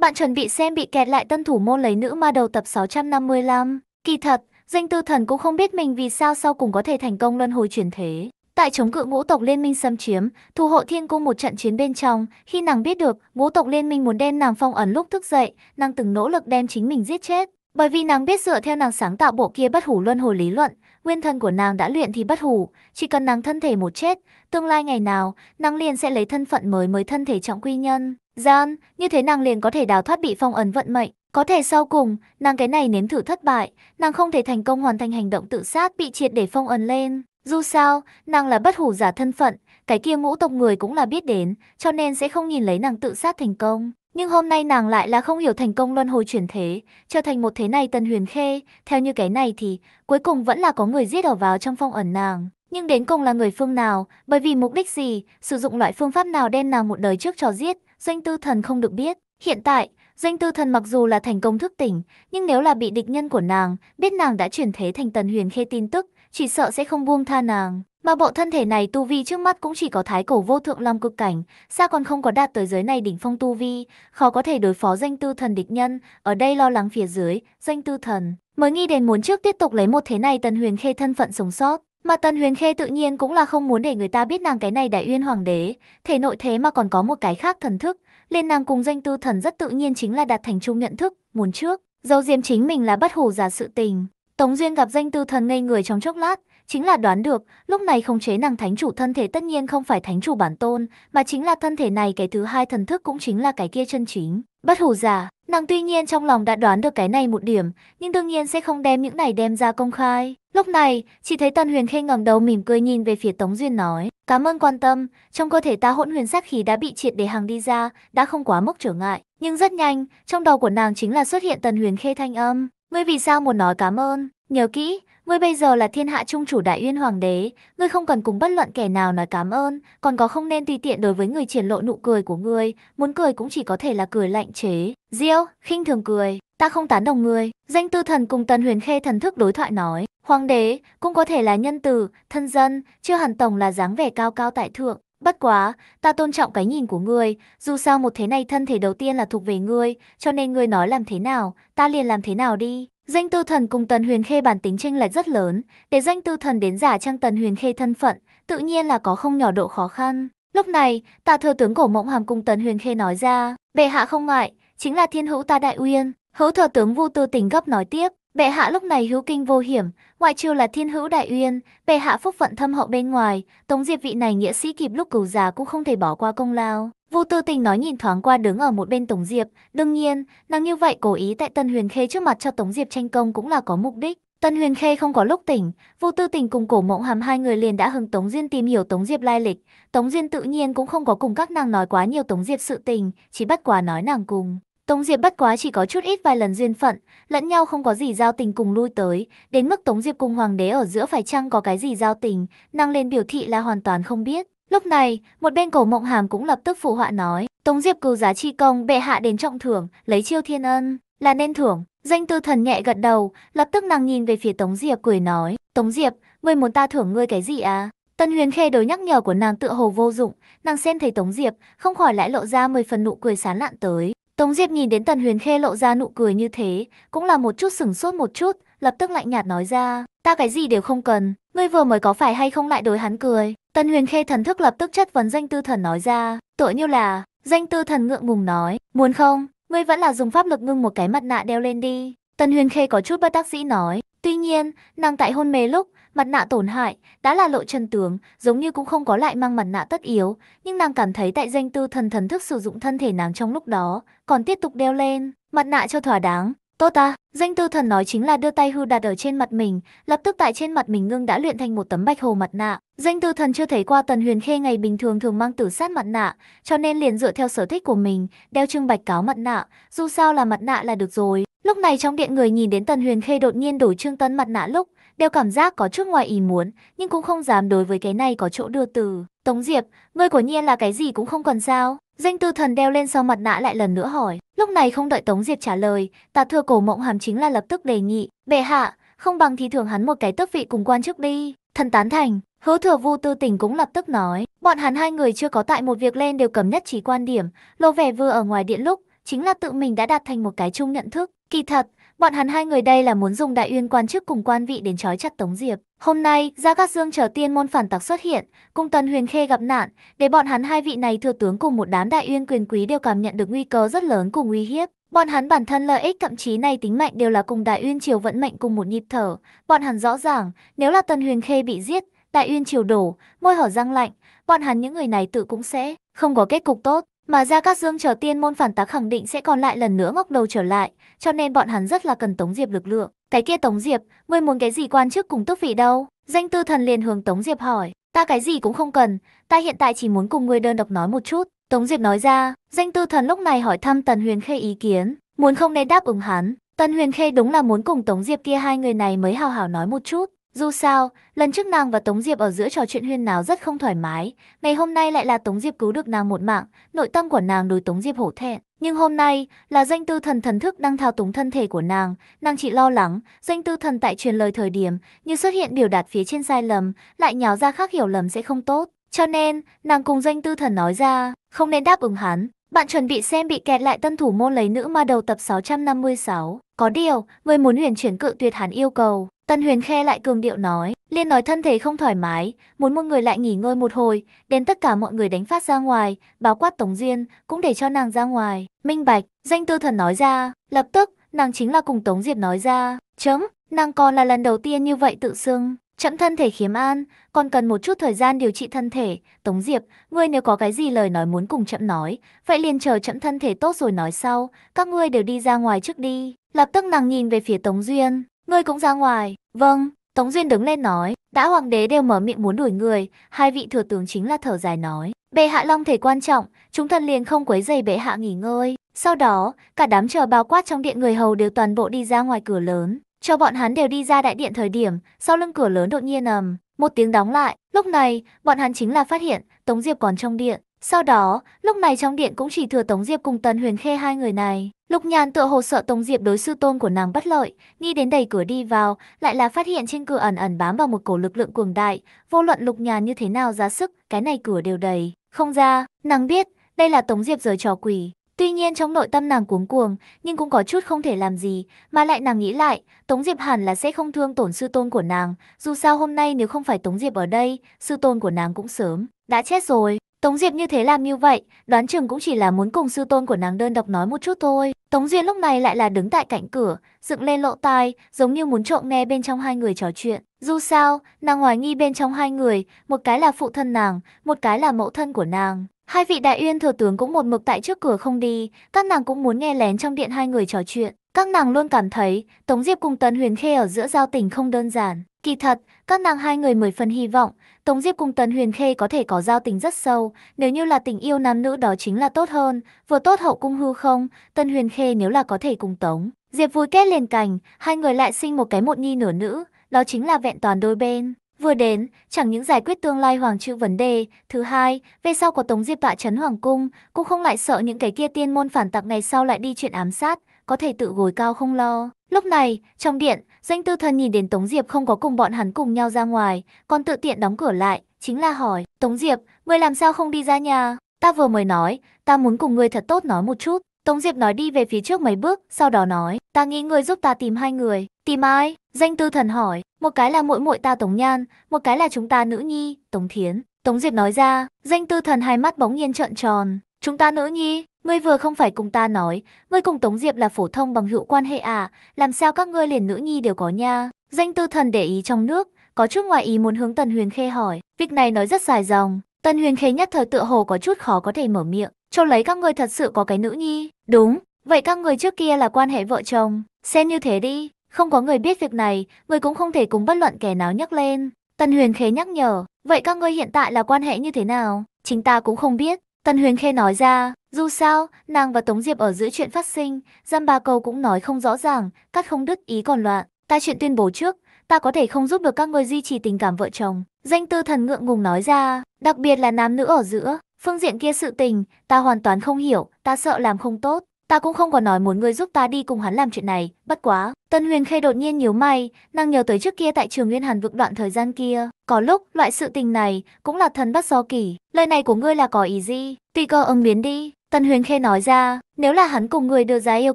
Bạn chuẩn bị xem bị kẹt lại tân thủ môn lấy nữ ma đầu tập 655. Kỳ thật, danh tư thần cũng không biết mình vì sao sau cùng có thể thành công luân hồi chuyển thế. Tại chống cự ngũ tộc liên minh xâm chiếm, thủ hộ thiên cung một trận chiến bên trong, khi nàng biết được ngũ tộc liên minh muốn đem nàng phong ấn lúc thức dậy, nàng từng nỗ lực đem chính mình giết chết. Bởi vì nàng biết dựa theo nàng sáng tạo bộ kia bất hủ luân hồi lý luận, nguyên thân của nàng đã luyện thì bất hủ, chỉ cần nàng thân thể một chết, tương lai ngày nào, nàng liền sẽ lấy thân phận mới mới thân thể trọng quy nhân. Gian, như thế nàng liền có thể đào thoát bị phong ấn vận mệnh. Có thể sau cùng, nàng cái này nếm thử thất bại, nàng không thể thành công hoàn thành hành động tự sát bị triệt để phong ấn lên. Dù sao, nàng là bất hủ giả thân phận, cái kia ngũ tộc người cũng là biết đến, cho nên sẽ không nhìn lấy nàng tự sát thành công. Nhưng hôm nay nàng lại là không hiểu thành công luân hồi chuyển thế, trở thành một thế này tần huyền khê, theo như cái này thì cuối cùng vẫn là có người giết ở vào trong phong ẩn nàng. Nhưng đến cùng là người phương nào, bởi vì mục đích gì, sử dụng loại phương pháp nào đem nàng một đời trước cho giết, doanh tư thần không được biết. Hiện tại, doanh tư thần mặc dù là thành công thức tỉnh, nhưng nếu là bị địch nhân của nàng, biết nàng đã chuyển thế thành tần huyền khê tin tức, chỉ sợ sẽ không buông tha nàng. Mà bộ thân thể này tu vi trước mắt cũng chỉ có thái cổ vô thượng long cực cảnh, xa còn không có đạt tới giới này đỉnh phong tu vi, khó có thể đối phó danh tư thần địch nhân, ở đây lo lắng phía dưới, danh tư thần. Mới nghĩ đến muốn trước tiếp tục lấy một thế này tần huyền khê thân phận sống sót, mà tần huyền khê tự nhiên cũng là không muốn để người ta biết nàng cái này đại uyên hoàng đế, thể nội thế mà còn có một cái khác thần thức, liền nàng cùng danh tư thần rất tự nhiên chính là đạt thành chung nhận thức, muốn trước, dâu diêm chính mình là bất hủ giả sự tình. Tống Duyên gặp danh tư thần ngây người trong chốc lát, chính là đoán được, lúc này khống chế nàng thánh chủ thân thể tất nhiên không phải thánh chủ bản tôn, mà chính là thân thể này cái thứ hai thần thức cũng chính là cái kia chân chính. Bất hủ giả, nàng tuy nhiên trong lòng đã đoán được cái này một điểm, nhưng đương nhiên sẽ không đem những này đem ra công khai. Lúc này, chỉ thấy Tần Huyền khê ngẩng đầu mỉm cười nhìn về phía Tống Duyên nói, cảm ơn quan tâm, trong cơ thể ta hỗn huyền sát khí đã bị triệt để hàng đi ra, đã không quá mức trở ngại. Nhưng rất nhanh, trong đầu của nàng chính là xuất hiện Tần Huyền khê thanh âm. Ngươi vì sao muốn nói cảm ơn? Nhớ kỹ, Ngươi bây giờ là thiên hạ trung chủ đại uyên hoàng đế, ngươi không cần cùng bất luận kẻ nào nói cảm ơn, còn có không nên tùy tiện đối với người triển lộ nụ cười của ngươi, muốn cười cũng chỉ có thể là cười lạnh chế. Diêu, khinh thường cười, ta không tán đồng ngươi. Danh tư thần cùng tần huyền khê thần thức đối thoại nói, hoàng đế cũng có thể là nhân từ, thân dân, chưa hẳn tổng là dáng vẻ cao cao tại thượng. Bất quá, ta tôn trọng cái nhìn của ngươi, dù sao một thế này thân thể đầu tiên là thuộc về ngươi, cho nên ngươi nói làm thế nào, ta liền làm thế nào đi. Danh tư thần cùng tần huyền khê bản tính tranh lệch rất lớn, để danh tư thần đến giả trang tần huyền khê thân phận, tự nhiên là có không nhỏ độ khó khăn. Lúc này, ta thừa tướng cổ mộng hàm cùng tần huyền khê nói ra, bệ hạ không ngại, chính là thiên hữu ta đại uyên. Hữu thừa tướng vu tư tình gấp nói tiếp, Bệ hạ lúc này hữu kinh vô hiểm, ngoại trừ là thiên hữu đại uyên, bệ hạ phúc phận thâm hậu bên ngoài, tống diệp vị này nghĩa sĩ kịp lúc cửu già cũng không thể bỏ qua công lao. Vô tư tình nói nhìn thoáng qua đứng ở một bên Tống Diệp, đương nhiên, nàng như vậy cố ý tại Tân Huyền Khê trước mặt cho Tống Diệp tranh công cũng là có mục đích. Tân Huyền Khê không có lúc tỉnh, vô tư tình cùng cổ mộng hàm hai người liền đã hứng Tống Duyên tìm hiểu Tống Diệp lai lịch. Tống Duyên tự nhiên cũng không có cùng các nàng nói quá nhiều Tống Diệp sự tình, chỉ bắt quả nói nàng cùng. Tống Diệp bất quá chỉ có chút ít vài lần duyên phận, lẫn nhau không có gì giao tình cùng lui tới, đến mức Tống Diệp cùng hoàng đế ở giữa phải chăng có cái gì giao tình, năng lên biểu thị là hoàn toàn không biết. Lúc này, một bên cổ mộng hàm cũng lập tức phụ họa nói, Tống Diệp cứu giá chi công bệ hạ đến trọng thưởng, lấy chiêu thiên ân, là nên thưởng. Danh tư thần nhẹ gật đầu, lập tức nàng nhìn về phía Tống Diệp cười nói, Tống Diệp, ngươi muốn ta thưởng ngươi cái gì à? Tân huyền khê đối nhắc nhở của nàng tựa hồ vô dụng, nàng xem thấy Tống Diệp, không khỏi lại lộ ra 10 phần nụ cười sán lạn tới. Tống Diệp nhìn đến Tần Huyền Khê lộ ra nụ cười như thế, cũng là một chút sửng sốt một chút, lập tức lạnh nhạt nói ra, ta cái gì đều không cần, ngươi vừa mới có phải hay không lại đối hắn cười. Tần Huyền Khê thần thức lập tức chất vấn danh tư thần nói ra, Tội như là, danh tư thần ngượng ngùng nói, muốn không, ngươi vẫn là dùng pháp lực ngưng một cái mặt nạ đeo lên đi. Tần Huyền Khê có chút bất đắc dĩ nói, tuy nhiên, nàng tại hôn mê lúc, mặt nạ tổn hại, đã là lộ chân tướng, giống như cũng không có lại mang mặt nạ tất yếu, nhưng nàng cảm thấy tại danh tư thần thần thức sử dụng thân thể nàng trong lúc đó, còn tiếp tục đeo lên, mặt nạ cho thỏa đáng. Tốt ta, danh tư thần nói chính là đưa tay hư đặt ở trên mặt mình, lập tức tại trên mặt mình ngưng đã luyện thành một tấm bạch hồ mặt nạ. Danh tư thần chưa thấy qua tần huyền khê ngày bình thường thường mang tử sát mặt nạ, cho nên liền dựa theo sở thích của mình, đeo trưng bạch cáo mặt nạ, dù sao là mặt nạ là được rồi. Lúc này trong điện người nhìn đến Tần Huyền Khê đột nhiên đổi trương tân mặt nạ lúc, Đeo cảm giác có chút ngoài ý muốn, nhưng cũng không dám đối với cái này có chỗ đưa từ. Tống Diệp, ngươi của nhiên là cái gì cũng không cần sao. Danh tư thần đeo lên sau mặt nạ lại lần nữa hỏi. Lúc này không đợi Tống Diệp trả lời, tạ thừa cổ mộng hàm chính là lập tức đề nghị. Bệ hạ, không bằng thì thưởng hắn một cái tước vị cùng quan chức đi. Thần tán thành, hứa thừa vu tư tình cũng lập tức nói. Bọn hắn hai người chưa có tại một việc lên đều cầm nhất trí quan điểm. Lô vẻ vừa ở ngoài điện lúc, chính là tự mình đã đạt thành một cái chung nhận thức. Kỳ thật, Bọn hắn hai người đây là muốn dùng đại uyên quan chức cùng quan vị đến trói chặt Tống Diệp. Hôm nay, Gia Cát Dương trở tiên môn phản tặc xuất hiện, cung Tần Huyền Khê gặp nạn, để bọn hắn hai vị này thừa tướng cùng một đám đại uyên quyền quý đều cảm nhận được nguy cơ rất lớn cùng nguy hiếp. Bọn hắn bản thân lợi ích thậm chí này tính mạnh đều là cùng Đại Uyên Triều vận mệnh cùng một nhịp thở. Bọn hắn rõ ràng, nếu là Tần Huyền Khê bị giết, Đại Uyên Triều đổ, môi hở răng lạnh, bọn hắn những người này tự cũng sẽ không có kết cục tốt. Mà ra các dương chờ tiên môn phản tá khẳng định sẽ còn lại lần nữa ngóc đầu trở lại, cho nên bọn hắn rất là cần Tống Diệp lực lượng. Cái kia Tống Diệp, ngươi muốn cái gì quan chức cùng tước vị đâu? Danh tư thần liền hướng Tống Diệp hỏi, ta cái gì cũng không cần, ta hiện tại chỉ muốn cùng ngươi đơn độc nói một chút. Tống Diệp nói ra, danh tư thần lúc này hỏi thăm Tần Huyền Khê ý kiến, muốn không nên đáp ứng hắn. Tần Huyền Khê đúng là muốn cùng Tống Diệp kia hai người này mới hào hào nói một chút, dù sao, lần trước nàng và Tống Diệp ở giữa trò chuyện huyên náo rất không thoải mái, ngày hôm nay lại là Tống Diệp cứu được nàng một mạng, nội tâm của nàng đối Tống Diệp hổ thẹn. Nhưng hôm nay là danh tư thần thần thức đang thao túng thân thể của nàng, nàng chỉ lo lắng, danh tư thần tại truyền lời thời điểm, như xuất hiện biểu đạt phía trên sai lầm, lại nháo ra khác hiểu lầm sẽ không tốt. Cho nên, nàng cùng danh tư thần nói ra, không nên đáp ứng hắn. Bạn chuẩn bị xem bị kẹt lại tân thủ môn lấy nữ ma đầu tập 656. Có điều, người muốn huyền chuyển cự tuyệt hắn yêu cầu, Tân Huyền Khe lại cường điệu nói, liên nói thân thể không thoải mái, muốn một người lại nghỉ ngơi một hồi, đến tất cả mọi người đánh phát ra ngoài, báo quát Tống Diên, cũng để cho nàng ra ngoài. Minh Bạch, danh tư thần nói ra, lập tức, nàng chính là cùng Tống Diệp nói ra, chấm, nàng còn là lần đầu tiên như vậy tự xưng. Chậm thân thể khiếm an, còn cần một chút thời gian điều trị thân thể. Tống Diệp, ngươi nếu có cái gì lời nói muốn cùng chậm nói, vậy liền chờ chậm thân thể tốt rồi nói sau, các ngươi đều đi ra ngoài trước đi. Lập tức nàng nhìn về phía Tống Duyên, Ngươi cũng ra ngoài. Vâng, Tống Duyên đứng lên nói, đã hoàng đế đều mở miệng muốn đuổi người, hai vị thừa tướng chính là thở dài nói. Bệ hạ long thể quan trọng, chúng thần liền không quấy giày bệ hạ nghỉ ngơi. Sau đó, cả đám chờ bao quát trong điện người hầu đều toàn bộ đi ra ngoài cửa lớn. Cho bọn hắn đều đi ra đại điện thời điểm, sau lưng cửa lớn đột nhiên ầm, một tiếng đóng lại. Lúc này, bọn hắn chính là phát hiện, Tống Diệp còn trong điện. Sau đó, lúc này trong điện cũng chỉ thừa Tống Diệp cùng Tần Huyền Khê hai người này. Lục Nhàn tựa hồ sợ Tống Diệp đối sư tôn của nàng bất lợi, nghĩ đến đẩy cửa đi vào, lại là phát hiện trên cửa ẩn ẩn bám vào một cổ lực lượng cường đại, vô luận Lục Nhàn như thế nào ra sức, cái này cửa đều đầy. Không ra, nàng biết, đây là Tống Diệp giở trò quỷ. Tuy nhiên trong nội tâm nàng cuống cuồng, nhưng cũng có chút không thể làm gì, mà lại nàng nghĩ lại, Tống Diệp hẳn là sẽ không thương tổn sư tôn của nàng, dù sao hôm nay nếu không phải Tống Diệp ở đây, sư tôn của nàng cũng sớm, đã chết rồi. Tống Diệp như thế làm như vậy, đoán chừng cũng chỉ là muốn cùng sư tôn của nàng đơn độc nói một chút thôi. Tống Duyên lúc này lại là đứng tại cạnh cửa, dựng lên lộ tai, giống như muốn trộm nghe bên trong hai người trò chuyện. Dù sao, nàng hoài nghi bên trong hai người, một cái là phụ thân nàng, một cái là mẫu thân của nàng. Hai vị đại uyên thừa tướng cũng một mực tại trước cửa không đi, các nàng cũng muốn nghe lén trong điện hai người trò chuyện. Các nàng luôn cảm thấy Tống Diệp cùng Tần Huyền Khê ở giữa giao tình không đơn giản. Kỳ thật, các nàng hai người mười phần hy vọng, Tống Diệp cùng Tần Huyền Khê có thể có giao tình rất sâu, nếu như là tình yêu nam nữ đó chính là tốt hơn, vừa tốt hậu cung hư không, Tần Huyền Khê nếu là có thể cùng Tống. Diệp vui kết liền cành, hai người lại sinh một cái một nhi nửa nữ, đó chính là vẹn toàn đôi bên. Vừa đến, chẳng những giải quyết tương lai hoàng chữ vấn đề, thứ hai, về sau có Tống Diệp tọa chấn hoàng cung, cũng không lại sợ những cái kia tiên môn phản tặc ngày sau lại đi chuyện ám sát, có thể tự gối cao không lo. Lúc này, trong điện, Danh tư thần nhìn đến Tống Diệp không có cùng bọn hắn cùng nhau ra ngoài, còn tự tiện đóng cửa lại, chính là hỏi, Tống Diệp, người làm sao không đi ra nhà? Ta vừa mới nói, ta muốn cùng ngươi thật tốt nói một chút. Tống Diệp nói đi về phía trước mấy bước, sau đó nói, ta nghĩ người giúp ta tìm hai người. Tìm ai? Danh tư thần hỏi, một cái là muội muội ta Tống Nhan, một cái là chúng ta nữ nhi, Tống Thiến. Tống Diệp nói ra, danh tư thần hai mắt bóng nhiên trợn tròn. Chúng ta nữ nhi, Ngươi vừa không phải cùng ta nói, ngươi cùng Tống Diệp là phổ thông bằng hữu quan hệ à, làm sao các ngươi liền nữ nhi đều có nha. Danh tư thần để ý trong nước, có chút ngoài ý muốn hướng Tần Huyền Khê hỏi, việc này nói rất dài dòng. Tần Huyền Khê nhất thời tựa hồ có chút khó có thể mở miệng, cho lấy các ngươi thật sự có cái nữ nhi. Đúng, vậy các ngươi trước kia là quan hệ vợ chồng, xem như thế đi, không có người biết việc này, người cũng không thể cùng bất luận kẻ nào nhắc lên. Tần Huyền Khê nhắc nhở, vậy các ngươi hiện tại là quan hệ như thế nào? Chính ta cũng không biết. Tần Huyền Khê nói ra, dù sao, nàng và Tống Diệp ở giữa chuyện phát sinh, giam Ba cầu cũng nói không rõ ràng, cắt không đứt ý còn loạn. Ta chuyện tuyên bố trước, ta có thể không giúp được các người duy trì tình cảm vợ chồng. Danh tư thần ngượng ngùng nói ra, đặc biệt là nam nữ ở giữa. Phương diện kia sự tình, ta hoàn toàn không hiểu, ta sợ làm không tốt. Ta cũng không có nói muốn người giúp ta đi cùng hắn làm chuyện này, bất quá. Tân Huyền Khê đột nhiên nhíu mày, nàng nhớ tới trước kia tại trường Nguyên Hàn vực đoạn thời gian kia. Có lúc, loại sự tình này, cũng là thần bắt do kỳ. Lời này của ngươi là có ý gì? Tùy cơ ứng biến đi. Tần Huyền Khe nói ra, nếu là hắn cùng người đưa ra yêu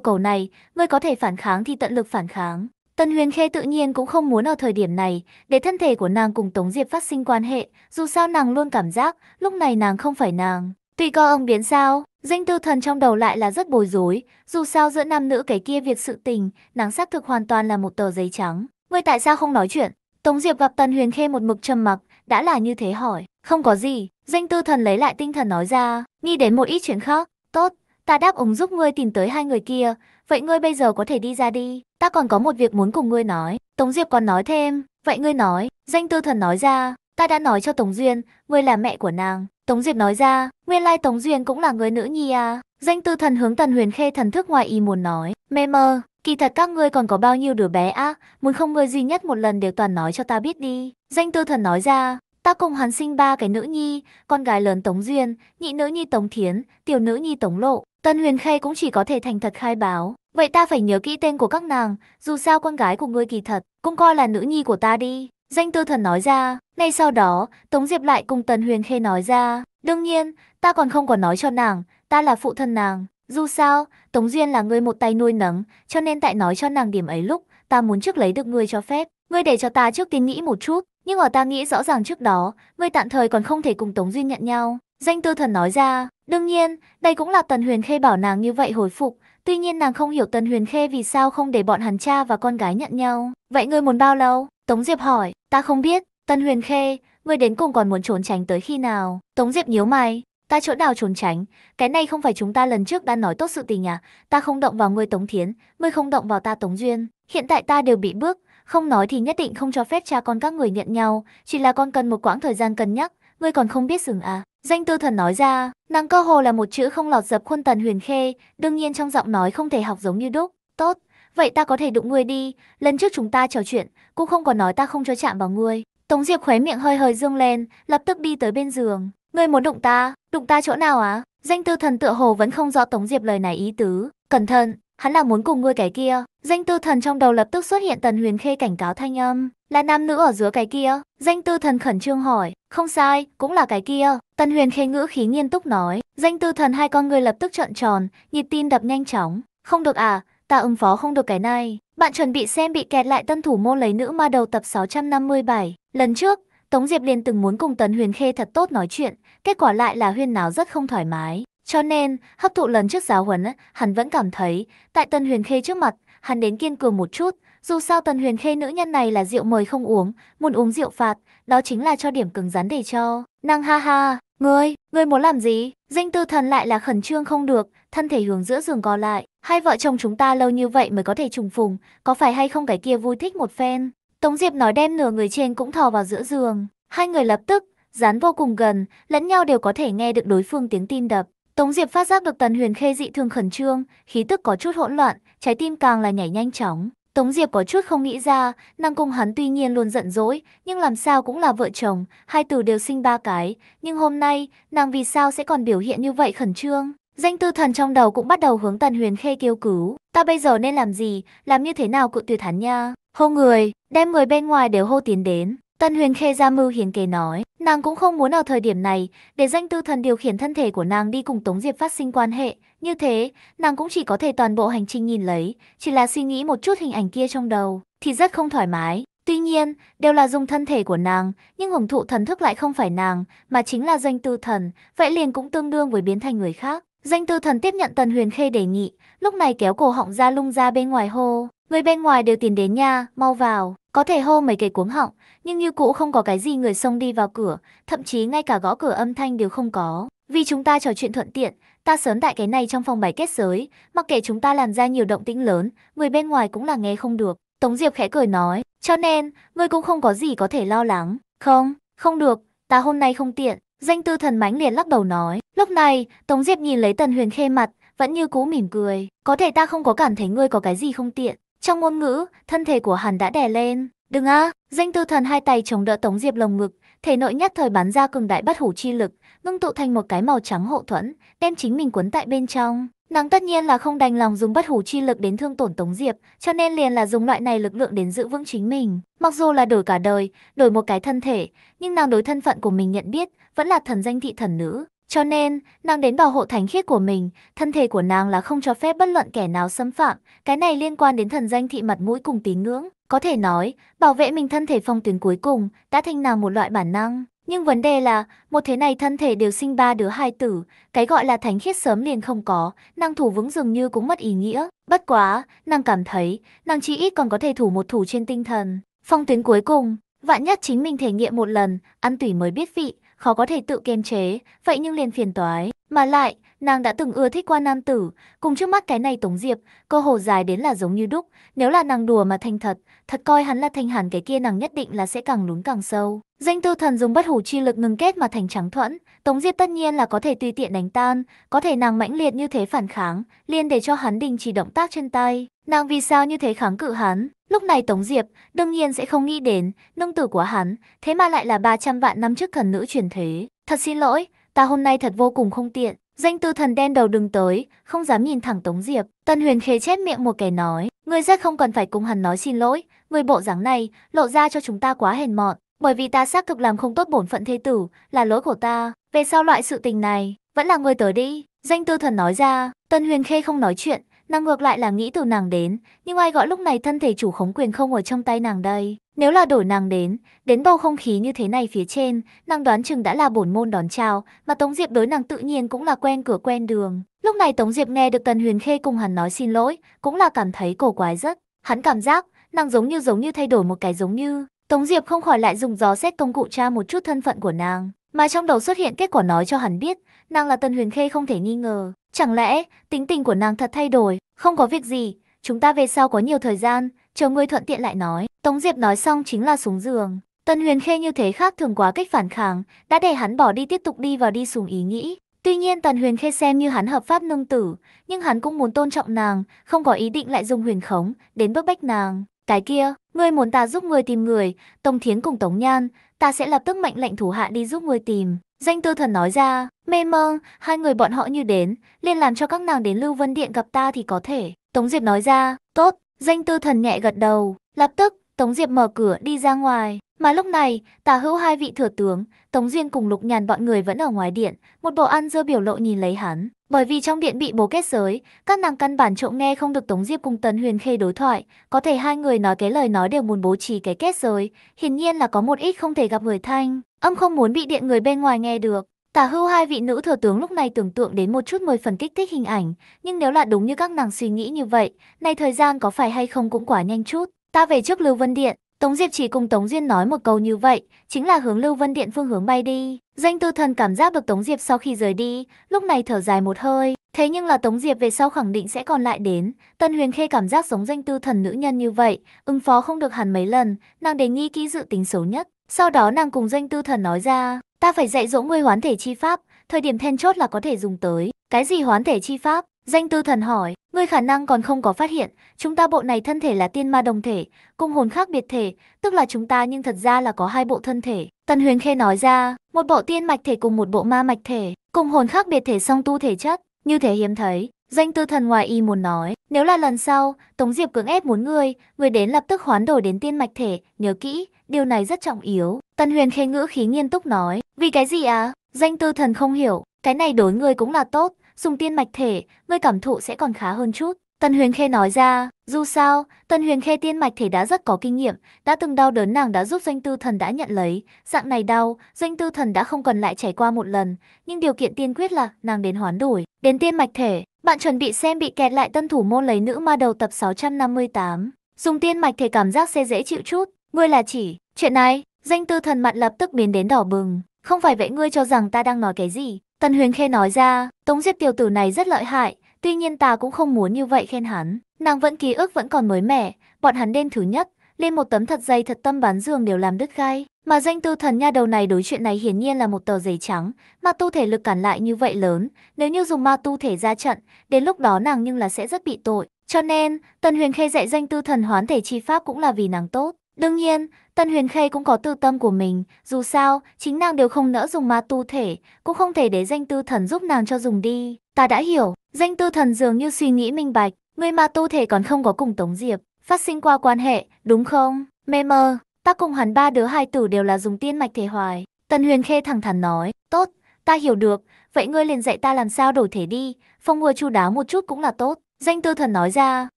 cầu này, ngươi có thể phản kháng thì tận lực phản kháng. Tần Huyền Khe tự nhiên cũng không muốn ở thời điểm này để thân thể của nàng cùng Tống Diệp phát sinh quan hệ, dù sao nàng luôn cảm giác lúc này nàng không phải nàng. Tùy co ông biến sao, danh tư thần trong đầu lại là rất bối rối, dù sao giữa nam nữ cái kia việc sự tình, nàng xác thực hoàn toàn là một tờ giấy trắng. Ngươi tại sao không nói chuyện? Tống Diệp gặp Tần Huyền Khe một mực trầm mặc, đã là như thế hỏi, không có gì, danh tư thần lấy lại tinh thần nói ra, nghĩ đến một ít chuyện khác. Tốt, ta đáp ứng giúp ngươi tìm tới hai người kia, vậy ngươi bây giờ có thể đi ra đi, ta còn có một việc muốn cùng ngươi nói. Tống Diệp còn nói thêm, vậy ngươi nói, danh tư thần nói ra, ta đã nói cho Tống Duyên, ngươi là mẹ của nàng. Tống Diệp nói ra, nguyên lai Tống Duyên cũng là người nữ nhi à. Danh tư thần hướng tần huyền khê thần thức ngoài ý muốn nói, mê mơ, kỳ thật các ngươi còn có bao nhiêu đứa bé à? muốn không ngươi duy nhất một lần đều toàn nói cho ta biết đi. Danh tư thần nói ra, Ta cùng hắn sinh ba cái nữ nhi, con gái lớn Tống Duyên, nhị nữ nhi Tống Thiến, tiểu nữ nhi Tống Lộ. Tân Huyền Khê cũng chỉ có thể thành thật khai báo. Vậy ta phải nhớ kỹ tên của các nàng, dù sao con gái của ngươi kỳ thật, cũng coi là nữ nhi của ta đi. Danh tư thần nói ra, ngay sau đó, Tống Diệp lại cùng Tần Huyền Khê nói ra. Đương nhiên, ta còn không có nói cho nàng, ta là phụ thân nàng. Dù sao, Tống Duyên là người một tay nuôi nấng, cho nên tại nói cho nàng điểm ấy lúc, ta muốn trước lấy được ngươi cho phép. Ngươi để cho ta trước tiên nghĩ một chút, nhưng ở ta nghĩ rõ ràng trước đó, ngươi tạm thời còn không thể cùng Tống Duy nhận nhau. Danh tư thần nói ra, đương nhiên, đây cũng là Tần Huyền Khê bảo nàng như vậy hồi phục. Tuy nhiên nàng không hiểu Tần Huyền Khê vì sao không để bọn hắn cha và con gái nhận nhau. Vậy ngươi muốn bao lâu? Tống Diệp hỏi, ta không biết. Tần Huyền Khê, ngươi đến cùng còn muốn trốn tránh tới khi nào? Tống Diệp nhíu mày, ta chỗ nào trốn tránh? Cái này không phải chúng ta lần trước đã nói tốt sự tình à? Ta không động vào ngươi Tống Thiến, ngươi không động vào ta Tống Duyên. Hiện tại ta đều bị bước, không nói thì nhất định không cho phép cha con các người nhận nhau, chỉ là con cần một quãng thời gian cân nhắc, ngươi còn không biết dừng à. Danh tư thần nói ra, năng cơ hồ là một chữ không lọt dập khuôn tần huyền khê, đương nhiên trong giọng nói không thể học giống như đúc. Tốt, vậy ta có thể đụng ngươi đi, lần trước chúng ta trò chuyện, cũng không có nói ta không cho chạm vào ngươi. Tống Diệp khóe miệng hơi hơi dương lên, lập tức đi tới bên giường. Ngươi muốn đụng ta, đụng ta chỗ nào á? Danh tư thần tựa hồ vẫn không rõ Tống Diệp lời này ý tứ. Cẩn thận, hắn là muốn cùng ngươi cái kia. Danh tư thần trong đầu lập tức xuất hiện tần huyền khê cảnh cáo thanh âm, là nam nữ ở giữa cái kia. Danh tư thần khẩn trương hỏi, không sai, cũng là cái kia. Tần huyền khê ngữ khí nghiêm túc nói, danh tư thần hai con người lập tức trợn tròn, nhịp tim đập nhanh chóng. Không được à, ta ứng phó không được cái này. Bạn chuẩn bị xem bị kẹt lại tân thủ môn lấy nữ ma đầu tập 657. Lần trước, Tống Diệp liền từng muốn cùng Tần Huyền Khê thật tốt nói chuyện, kết quả lại là huyên náo rất không thoải mái. Cho nên, hấp thụ lần trước giáo huấn, hắn vẫn cảm thấy, tại Tần Huyền Khê trước mặt, hắn đến kiên cường một chút, dù sao Tần Huyền Khê nữ nhân này là rượu mời không uống, muốn uống rượu phạt, đó chính là cho điểm cứng rắn để cho. Năng ha ha, ngươi, ngươi muốn làm gì? Dinh tư thần lại là khẩn trương không được, thân thể hướng giữa giường co lại. Hai vợ chồng chúng ta lâu như vậy mới có thể trùng phùng, có phải hay không cái kia vui thích một phen? Tống Diệp nói đem nửa người trên cũng thò vào giữa giường. Hai người lập tức, dán vô cùng gần, lẫn nhau đều có thể nghe được đối phương tiếng tim đập. Tống Diệp phát giác được Tần Huyền Khê dị thường khẩn trương, khí tức có chút hỗn loạn, trái tim càng là nhảy nhanh chóng. Tống Diệp có chút không nghĩ ra, năng cung hắn tuy nhiên luôn giận dỗi, nhưng làm sao cũng là vợ chồng, hai từ đều sinh ba cái, nhưng hôm nay, nàng vì sao sẽ còn biểu hiện như vậy khẩn trương? Danh tư thần trong đầu cũng bắt đầu hướng Tần Huyền Khê kêu cứu, ta bây giờ nên làm gì, làm như thế nào cự tuyệt hắn nha? Hô người, đem người bên ngoài đều hô tiến đến. Tân Huyền Khê ra mưu hiến kề nói, nàng cũng không muốn ở thời điểm này, để danh tư thần điều khiển thân thể của nàng đi cùng Tống Diệp phát sinh quan hệ. Như thế, nàng cũng chỉ có thể toàn bộ hành trình nhìn lấy, chỉ là suy nghĩ một chút hình ảnh kia trong đầu, thì rất không thoải mái. Tuy nhiên, đều là dùng thân thể của nàng, nhưng hưởng thụ thần thức lại không phải nàng, mà chính là danh tư thần, vậy liền cũng tương đương với biến thành người khác. Danh tư thần tiếp nhận Tần Huyền Khê đề nghị, lúc này kéo cổ họng ra lung ra bên ngoài hô. Người bên ngoài đều tiền đến nha, mau vào, có thể hô mấy cái cuống họng, nhưng như cũ không có cái gì người xông đi vào cửa, thậm chí ngay cả gõ cửa âm thanh đều không có. Vì chúng ta trò chuyện thuận tiện, ta sớm tại cái này trong phòng bài kết giới, mặc kệ chúng ta làm ra nhiều động tĩnh lớn, người bên ngoài cũng là nghe không được. Tống Diệp khẽ cười nói, cho nên, ngươi cũng không có gì có thể lo lắng. Không, không được, ta hôm nay không tiện. Danh tư thần mánh liền lắc đầu nói, lúc này, Tống Diệp nhìn lấy Tần Huyền khê mặt, vẫn như cũ mỉm cười. Có thể ta không có cảm thấy ngươi có cái gì không tiện, trong ngôn ngữ, thân thể của hắn đã đè lên. Đừng a, danh tư thần hai tay chống đỡ Tống Diệp lồng ngực, thể nội nhát thời bắn ra cường đại bắt hủ chi lực, ngưng tụ thành một cái màu trắng hộ thuẫn, đem chính mình cuốn tại bên trong. Nàng tất nhiên là không đành lòng dùng bất hủ chi lực đến thương tổn Tống Diệp, cho nên liền là dùng loại này lực lượng đến giữ vững chính mình. Mặc dù là đổi cả đời, đổi một cái thân thể, nhưng nàng đối thân phận của mình nhận biết, vẫn là thần danh thị thần nữ, cho nên, nàng đến bảo hộ thánh khiết của mình, thân thể của nàng là không cho phép bất luận kẻ nào xâm phạm, cái này liên quan đến thần danh thị mặt mũi cùng tín ngưỡng. Có thể nói, bảo vệ mình thân thể phong tuyến cuối cùng đã thành nàng một loại bản năng. Nhưng vấn đề là, một thế này thân thể đều sinh ba đứa hai tử, cái gọi là thánh khiết sớm liền không có, nàng thủ vững dường như cũng mất ý nghĩa. Bất quá, nàng cảm thấy, nàng chỉ ít còn có thể thủ một thủ trên tinh thần. Phong tuyến cuối cùng, vạn nhất chính mình thể nghiệm một lần, ăn tủy mới biết vị, khó có thể tự kiềm chế, vậy nhưng liền phiền toái. Mà lại, nàng đã từng ưa thích qua nam tử, cùng trước mắt cái này Tống Diệp, cơ hồ dài đến là giống như đúc, nếu là nàng đùa mà thành thật, thật coi hắn là thanh hẳn cái kia nàng nhất định là sẽ càng lún càng sâu. Danh tư thần dùng bất hủ chi lực ngừng kết mà thành trắng thuẫn, Tống Diệp tất nhiên là có thể tùy tiện đánh tan, có thể nàng mãnh liệt như thế phản kháng, liền để cho hắn đình chỉ động tác trên tay. Nàng vì sao như thế kháng cự hắn, Lúc này Tống Diệp đương nhiên sẽ không nghĩ đến nương tử của hắn, thế mà lại là 300 vạn năm trước thần nữ truyền thế. Thật xin lỗi, ta hôm nay thật vô cùng không tiện. Danh tư thần đen đầu đừng tới, không dám nhìn thẳng Tống Diệp. Tân Huyền khế chép miệng một cái nói, người rất không cần phải cùng hắn nói xin lỗi, người bộ dáng này lộ ra cho chúng ta quá hèn mọn. Bởi vì ta xác thực làm không tốt bổn phận thế tử, là lỗi của ta. Về sau loại sự tình này, vẫn là người tới đi. Danh tư thần nói ra, Tân Huyền Khê không nói chuyện, nàng ngược lại là nghĩ từ nàng đến, nhưng ai gọi lúc này thân thể chủ khống quyền không ở trong tay nàng đây. Nếu là đổi nàng đến, đến bầu không khí như thế này phía trên, nàng đoán chừng đã là bổn môn đón chào, mà Tống Diệp đối nàng tự nhiên cũng là quen cửa quen đường. Lúc này Tống Diệp nghe được Tần Huyền Khê cùng hắn nói xin lỗi, cũng là cảm thấy cổ quái rất. Hắn cảm giác, nàng giống như giống như thay đổi một cái giống như. Tống Diệp không khỏi lại dùng gió xét công cụ tra một chút thân phận của nàng, mà trong đầu xuất hiện kết quả nói cho hắn biết, nàng là Tần Huyền Khê không thể nghi ngờ. Chẳng lẽ, tính tình của nàng thật thay đổi, không có việc gì, chúng ta về sau có nhiều thời gian, chờ ngươi thuận tiện lại nói. Tống Diệp nói xong chính là xuống giường. Tân Huyền Khê như thế khác thường quá cách phản kháng, đã để hắn bỏ đi tiếp tục đi vào đi xuống ý nghĩ. Tuy nhiên Tần Huyền Khê xem như hắn hợp pháp nương tử, nhưng hắn cũng muốn tôn trọng nàng, không có ý định lại dùng huyền khống, đến bức bách nàng. Cái kia, ngươi muốn ta giúp ngươi tìm người, tống Thiến cùng Tống Nhan, ta sẽ lập tức mệnh lệnh thủ hạ đi giúp ngươi tìm. Danh tư thần nói ra, Mê mơ, hai người bọn họ như đến, liền làm cho các nàng đến Lưu Vân Điện gặp ta thì có thể. Tống Diệp nói ra, tốt, danh tư thần nhẹ gật đầu, lập tức, Tống Diệp mở cửa đi ra ngoài. Mà lúc này, tà hữu hai vị thừa tướng, Tống Duyên cùng Lục Nhàn bọn người vẫn ở ngoài điện, một bộ ăn dưa biểu lộ nhìn lấy hắn. Bởi vì trong điện bị bố kết giới, các nàng căn bản trộm nghe không được Tống Diệp cùng Tần Huyền Khê đối thoại, có thể hai người nói cái lời nói đều muốn bố trí cái kết giới, hiển nhiên là có một ít không thể gặp người thanh, âm không muốn bị điện người bên ngoài nghe được. Tả hưu hai vị nữ thừa tướng lúc này tưởng tượng đến một chút mười phần kích thích hình ảnh, nhưng nếu là đúng như các nàng suy nghĩ như vậy, nay thời gian có phải hay không cũng quá nhanh chút. Ta về trước Lưu Vân Điện, Tống Diệp chỉ cùng Tống Duyên nói một câu như vậy, chính là hướng Lưu Vân Điện phương hướng bay đi. Danh tư thần cảm giác được Tống Diệp sau khi rời đi, lúc này thở dài một hơi. Thế nhưng là Tống Diệp về sau khẳng định sẽ còn lại đến. Tân Huyền Khê cảm giác giống danh tư thần nữ nhân như vậy, ứng phó không được hẳn mấy lần, nàng đề nghi kỹ dự tính xấu nhất. Sau đó nàng cùng doanh tư thần nói ra, ta phải dạy dỗ ngươi hoán thể chi pháp, thời điểm then chốt là có thể dùng tới. Cái gì hoán thể chi pháp? Danh tư thần hỏi, ngươi khả năng còn không có phát hiện, chúng ta bộ này thân thể là tiên ma đồng thể, cung hồn khác biệt thể, tức là chúng ta nhưng thật ra là có hai bộ thân thể. Tần Huyền khe nói ra, một bộ tiên mạch thể cùng một bộ ma mạch thể, cung hồn khác biệt thể song tu thể chất, như thế hiếm thấy, Danh tư thần ngoài y muốn nói, nếu là lần sau, Tống Diệp cưỡng ép muốn ngươi, ngươi đến lập tức hoán đổi đến tiên mạch thể, nhớ kỹ, điều này rất trọng yếu. Tân huyền khê ngữ khí nghiêm túc nói, vì cái gì à? Danh tư thần không hiểu, cái này đối ngươi cũng là tốt, dùng tiên mạch thể, ngươi cảm thụ sẽ còn khá hơn chút. Tân Huyền Khê nói ra, dù sao, Tân Huyền Khê tiên mạch thể đã rất có kinh nghiệm, đã từng đau đớn nàng đã giúp doanh tư thần đã nhận lấy, dạng này đau, doanh tư thần đã không cần lại trải qua một lần, nhưng điều kiện tiên quyết là nàng đến hoán đổi, đến tiên mạch thể, bạn chuẩn bị xem bị kẹt lại tân thủ môn lấy nữ ma đầu tập 658. Dùng tiên mạch thể cảm giác sẽ dễ chịu chút, ngươi là chỉ, chuyện này, Doanh tư thần mặt lập tức biến đến đỏ bừng, không phải vậy ngươi cho rằng ta đang nói cái gì. Tân Huyền Khê nói ra, Tống diệt tiểu tử này rất lợi hại, Tuy nhiên ta cũng không muốn như vậy khen hắn. Nàng vẫn ký ức vẫn còn mới mẻ, bọn hắn đêm thứ nhất, lên một tấm thật dày thật tâm bán giường đều làm đứt gai. Mà danh tư thần nha đầu này đối chuyện này hiển nhiên là một tờ giấy trắng, mà tu thể lực cản lại như vậy lớn, nếu như dùng ma tu thể ra trận, đến lúc đó nàng nhưng là sẽ rất bị tội. Cho nên, Tần Huyền Khê dạy danh tư thần hoán thể chi pháp cũng là vì nàng tốt. Đương nhiên, Tần Huyền Khê cũng có tư tâm của mình, dù sao, chính nàng đều không nỡ dùng ma tu thể, cũng không thể để danh tư thần giúp nàng cho dùng đi. Ta đã hiểu. Danh tư thần dường như suy nghĩ minh bạch, người mà tu thể còn không có cùng Tống Diệp, phát sinh qua quan hệ, đúng không? Mê mơ, ta cùng hắn ba đứa hai tử đều là dùng tiên mạch thể hoài. Tần Huyền Khê thẳng thắn nói, tốt, ta hiểu được, vậy ngươi liền dạy ta làm sao đổi thể đi, phong ngừa chu đáo một chút cũng là tốt. Danh tư thần nói ra,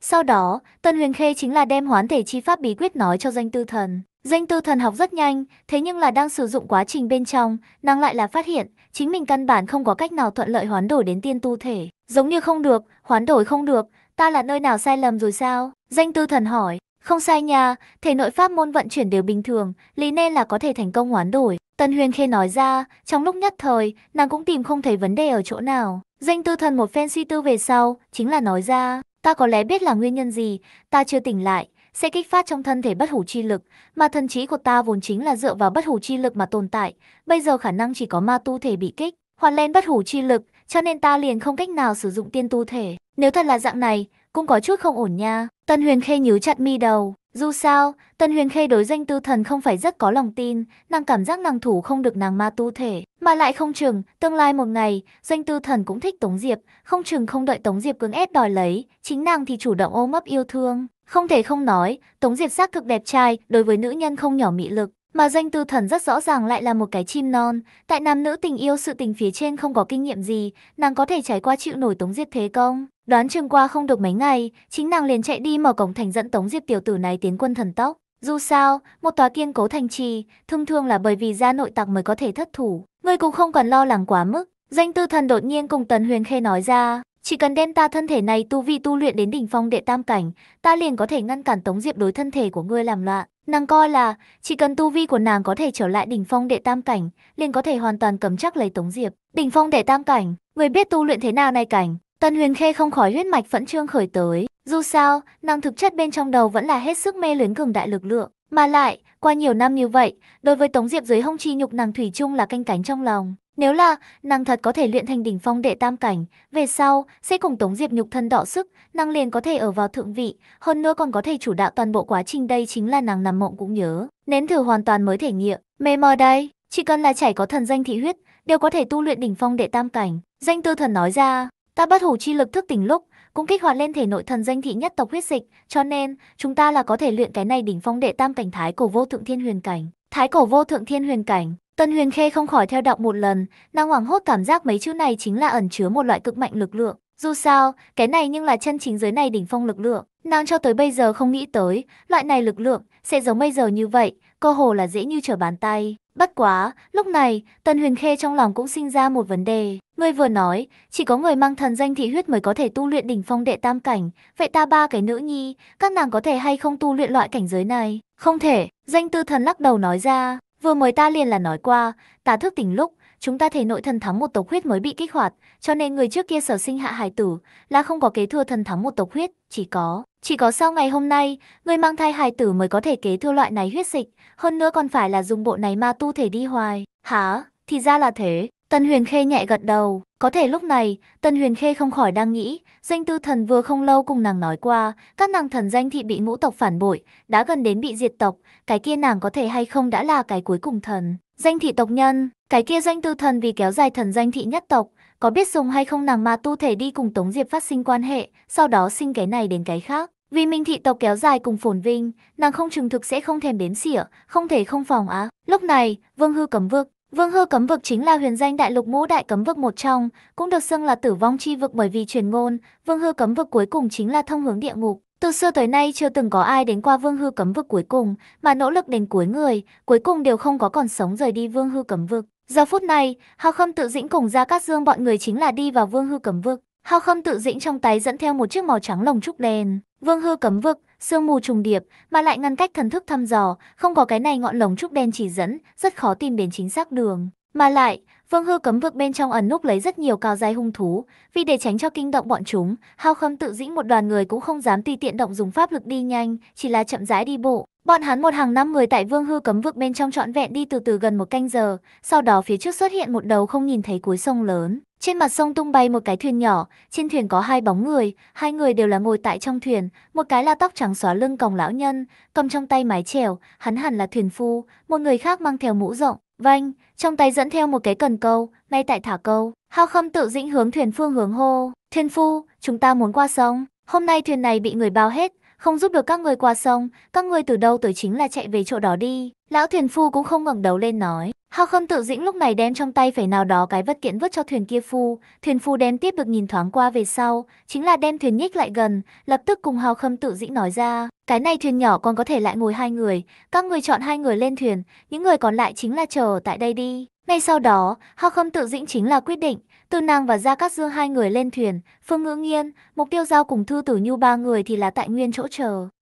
sau đó, Tần Huyền Khê chính là đem hoán thể chi pháp bí quyết nói cho danh tư thần. Danh tư thần học rất nhanh, thế nhưng là đang sử dụng quá trình bên trong, nàng lại là phát hiện, chính mình căn bản không có cách nào thuận lợi hoán đổi đến tiên tu thể. Giống như không được, hoán đổi không được, ta là nơi nào sai lầm rồi sao? Danh tư thần hỏi, không sai nha, thể nội pháp môn vận chuyển đều bình thường, lý nên là có thể thành công hoán đổi. Tần Huyền khê nói ra, trong lúc nhất thời, nàng cũng tìm không thấy vấn đề ở chỗ nào. Danh tư thần một phen suy tư về sau, chính là nói ra, ta có lẽ biết là nguyên nhân gì, ta chưa tỉnh lại, sẽ kích phát trong thân thể bất hủ chi lực, mà thần trí của ta vốn chính là dựa vào bất hủ chi lực mà tồn tại, bây giờ khả năng chỉ có ma tu thể bị kích, hoàn lên bất hủ chi lực, cho nên ta liền không cách nào sử dụng tiên tu thể. Nếu thật là dạng này, cũng có chút không ổn nha. Tân Huyền Khê nhíu chặt mi đầu. Dù sao, Tân Huyền Khê đối danh tư thần không phải rất có lòng tin, nàng cảm giác nàng thủ không được nàng ma tu thể, mà lại không chừng, tương lai một ngày, danh tư thần cũng thích Tống Diệp, không chừng không đợi Tống Diệp cưỡng ép đòi lấy, chính nàng thì chủ động ôm ấp yêu thương. Không thể không nói, Tống Diệp xác cực đẹp trai, đối với nữ nhân không nhỏ mị lực, mà danh tư thần rất rõ ràng lại là một cái chim non, tại nam nữ tình yêu sự tình phía trên không có kinh nghiệm gì, nàng có thể trải qua chịu nổi tống diệp thế công. Đoán chừng qua không được mấy ngày, chính nàng liền chạy đi mở cổng thành dẫn tống diệp tiểu tử này tiến quân thần tốc. Dù sao, một tòa kiên cố thành trì, thông thường là bởi vì gia nội tặc mới có thể thất thủ. Ngươi cũng không cần lo lắng quá mức. Danh tư thần đột nhiên cùng Tần Huyền Khê nói ra, chỉ cần đem ta thân thể này tu vi tu luyện đến đỉnh phong đệ tam cảnh, ta liền có thể ngăn cản Tống Diệp đối thân thể của ngươi làm loạn. Nàng coi là, chỉ cần tu vi của nàng có thể trở lại đỉnh phong đệ tam cảnh, liền có thể hoàn toàn cầm chắc lấy Tống Diệp. Đỉnh phong đệ tam cảnh, người biết tu luyện thế nào này cảnh. tần Huyền Khê không khỏi huyết mạch phẫn trương khởi tới. Dù sao, nàng thực chất bên trong đầu vẫn là hết sức mê luyến cường đại lực lượng. Mà lại, qua nhiều năm như vậy, đối với Tống Diệp dưới hông chi nhục nàng Thủy chung là canh cánh trong lòng. Nếu là, nàng thật có thể luyện thành đỉnh phong đệ tam cảnh, về sau, sẽ cùng Tống Diệp nhục thân đọ sức, nàng liền có thể ở vào thượng vị, hơn nữa còn có thể chủ đạo toàn bộ quá trình đây chính là nàng nằm mộng cũng nhớ. Nến thử hoàn toàn mới thể nghiệm, mê mờ đây, chỉ cần là chảy có thần danh thị huyết, đều có thể tu luyện đỉnh phong đệ tam cảnh. Danh tư thần nói ra, ta bất hủ chi lực thức tỉnh lúc, cũng kích hoạt lên thể nội thần danh thị nhất tộc huyết dịch, cho nên chúng ta là có thể luyện cái này đỉnh phong đệ tam cảnh thái cổ vô thượng thiên huyền cảnh. Thái cổ vô thượng thiên huyền cảnh, Tân Huyền Khê không khỏi theo đọc một lần, nàng hoảng hốt cảm giác mấy chữ này chính là ẩn chứa một loại cực mạnh lực lượng. Dù sao, cái này nhưng là chân chính giới này đỉnh phong lực lượng, nàng cho tới bây giờ không nghĩ tới, loại này lực lượng sẽ giống bây giờ như vậy, cơ hồ là dễ như trở bàn tay. Bất quá, lúc này, Tân Huyền Khê trong lòng cũng sinh ra một vấn đề. Ngươi vừa nói, chỉ có người mang thần danh thị huyết mới có thể tu luyện đỉnh phong đệ tam cảnh, vậy ta ba cái nữ nhi, các nàng có thể hay không tu luyện loại cảnh giới này? Không thể, danh tư thần lắc đầu nói ra, Vừa mới ta liền là nói qua, ta thức tỉnh lúc, chúng ta thể nội thần thắng một tộc huyết mới bị kích hoạt, cho nên người trước kia sở sinh hạ hải tử là không có kế thừa thần thắng một tộc huyết, chỉ có. Chỉ có sau ngày hôm nay, người mang thai hải tử mới có thể kế thừa loại này huyết dịch, hơn nữa còn phải là dùng bộ này ma tu thể đi hoài. Hả? Thì ra là thế. Tân Huyền Khê nhẹ gật đầu, có thể lúc này, Tân Huyền Khê không khỏi đang nghĩ, danh tư thần vừa không lâu cùng nàng nói qua, các nàng thần danh thị bị ngũ tộc phản bội, đã gần đến bị diệt tộc, cái kia nàng có thể hay không đã là cái cuối cùng thần. Danh thị tộc nhân, cái kia danh tư thần vì kéo dài thần danh thị nhất tộc, có biết dùng hay không nàng mà tu thể đi cùng Tống Diệp phát sinh quan hệ, sau đó sinh cái này đến cái khác. Vì Minh thị tộc kéo dài cùng phồn vinh, nàng không chừng thực sẽ không thèm đếm xỉa, không thể không phòng á. Lúc này, Vương Hư cấm vực, Vương hư cấm vực chính là huyền danh đại lục ngũ đại cấm vực một trong, cũng được xưng là tử vong chi vực bởi vì truyền ngôn, vương hư cấm vực cuối cùng chính là thông hướng địa ngục. Từ xưa tới nay chưa từng có ai đến qua vương hư cấm vực cuối cùng, mà nỗ lực đến cuối người, cuối cùng đều không có còn sống rời đi vương hư cấm vực. Giờ phút này, Hao Khâm tự dĩnh cùng ra các dương bọn người chính là đi vào vương hư cấm vực. Hao Khâm tự dĩnh trong tay dẫn theo một chiếc màu trắng lồng trúc đèn. Vương hư cấm vực, sương mù trùng điệp mà lại ngăn cách thần thức thăm dò, không có cái này ngọn lồng trúc đen chỉ dẫn, rất khó tìm đến chính xác đường. Mà lại, Vương Hư cấm vực bên trong ẩn núp lấy rất nhiều cao giai hung thú, vì để tránh cho kinh động bọn chúng, Hao Khâm tự dĩnh một đoàn người cũng không dám tùy tiện động dùng pháp lực đi nhanh, chỉ là chậm rãi đi bộ. Bọn hắn một hàng năm người tại Vương Hư cấm vực bên trong trọn vẹn đi từ từ gần một canh giờ, sau đó phía trước xuất hiện một đầu không nhìn thấy cuối sông lớn. Trên mặt sông tung bay một cái thuyền nhỏ, trên thuyền có hai bóng người, hai người đều là ngồi tại trong thuyền, một cái là tóc trắng xóa lưng còng lão nhân, cầm trong tay mái chèo, hắn hẳn là thuyền phu, một người khác mang theo mũ rộng, vanh, trong tay dẫn theo một cái cần câu, ngay tại thả câu. Hao Khâm tự dĩnh hướng thuyền phương hướng hô, "Thuyền phu, chúng ta muốn qua sông, hôm nay thuyền này bị người bao hết, không giúp được các người qua sông, các người từ đâu tới chính là chạy về chỗ đó đi." Lão thuyền phu cũng không ngẩng đầu lên nói, Hao Khâm tự dĩnh lúc này đem trong tay phải nào đó cái vật kiện vứt cho thuyền kia phu, thuyền phu đem tiếp được nhìn thoáng qua về sau, chính là đem thuyền nhích lại gần, lập tức cùng Hao Khâm tự dĩnh nói ra, cái này thuyền nhỏ còn có thể lại ngồi hai người, các người chọn hai người lên thuyền, những người còn lại chính là chờ tại đây đi. Ngay sau đó, Hao Khâm tự dĩnh chính là quyết định, từ nàng và Gia Cát Dương hai người lên thuyền, Phương Ngữ Nghiên, Mục Tiêu Giao cùng Thư Tử Nhu ba người thì là tại nguyên chỗ chờ.